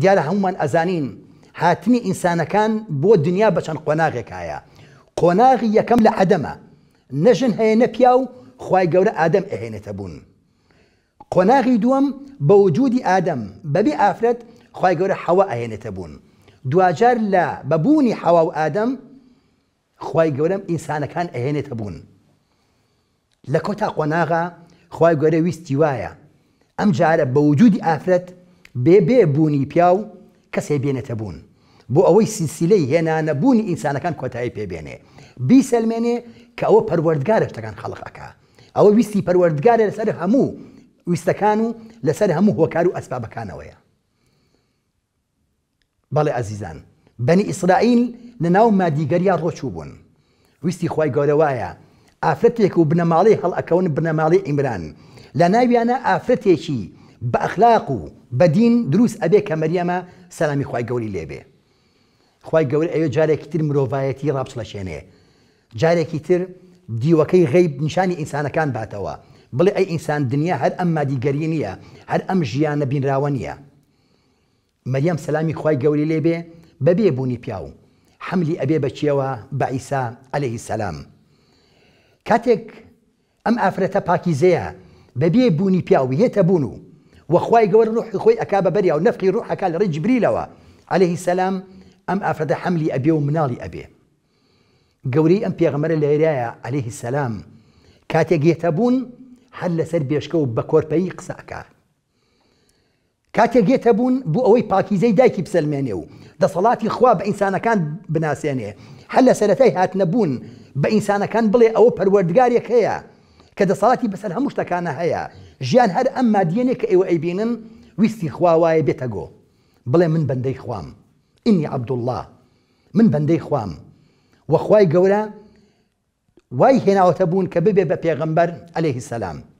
دیارە هەمومان ئەزانین هاتنی ئینسانەکان بۆ دنیا بەچەند قۆناغێک هایە قۆناغی یەکەم لە عەدەمە نەژن هەیە نەپیا و خی گەورە ئادەم ئەهێنێتە بوون قۆناغی دووەم بە وجودی ئادەم بەبێ ئافرەت خی گەورە حەوە ئەهێنێتە بوون دوجار لە بەبوونی حەوا و ئادەم خی گەورەم ئینسانەکان ئەهێنێتە بوون لە کۆتا قۆناغا خی گەورە ویستی وایە ئەم جارە بە وجودی ئافرەت بێبێ بوونی پیا و کەسێ بێنێتە بوون بۆ ئەوەی سیسیلەی هێنانەبوونی ئینسانەکان کۆتایی پێبێنێ بیسەلمێنێ کە ئەوە پەروەردگارشتەکان خەڵقەکە ئەوە ویستی پەروەردگارە لەسەر هەموو ویستەکان و لەسەر هەموو هۆکار و ئەسبابەکانەوەیە بەڵێ ئەزیزان بەنی ئیسرائیل لە ناو مادیگەریا ڕۆچوو بوون ویستی خی گەورەوایە ئافرەتێک و بنەماڵی هەڵ ئەەکەون بنەماڵی ئیمران لە ناویانە ئافرەتێکی بأخلاقه بدين دروس أبيك مريم سلام إخوائي قولي لي بي إخوائي قولي أيو جاري كتير مروفايتي رابط لشيني جاري كتير ديوكي غيب نشاني إنسان كان باتوا بل أي إنسان دنيا هر أم ما دي قرينية هر أم جيانة بين راوانية مريم سلام إخوائي قولي لي بي ببي بوني بياو حملي أبي بچيوا بعيسى عليه السلام كاتك أم أفرتا باكيزيا ببي بوني بياو هي تبونو وخوي جور روح خوي أكابا بريا ونفقي روح أكال رج جبريل عليه السلام أم أفرد حملي أبي ومنالي أبي جوري أم بيغمر العراية عليه السلام كاتي جيتابون حل سر بيشكو بكور بيق ساكا كاتي جيتابون بو أوي باكي زي دايكي بسلمانيو دا صلاة إخوة بإنسانا كان بناسيني حل سرتي هات نبون بإنسانا كان بلي أو بروردقاريك هيا كده صلاتي بس هەموو شتەکانە هەیە هيا جيان ئەم اما دينك ئێوە ئەیبینن ویستی خواوایە بێتە گۆ بڵێ من بندي خوام اني عبد الله من بندي خوام وخواي قولا واي هنا وتبون کە ببێ عليه السلام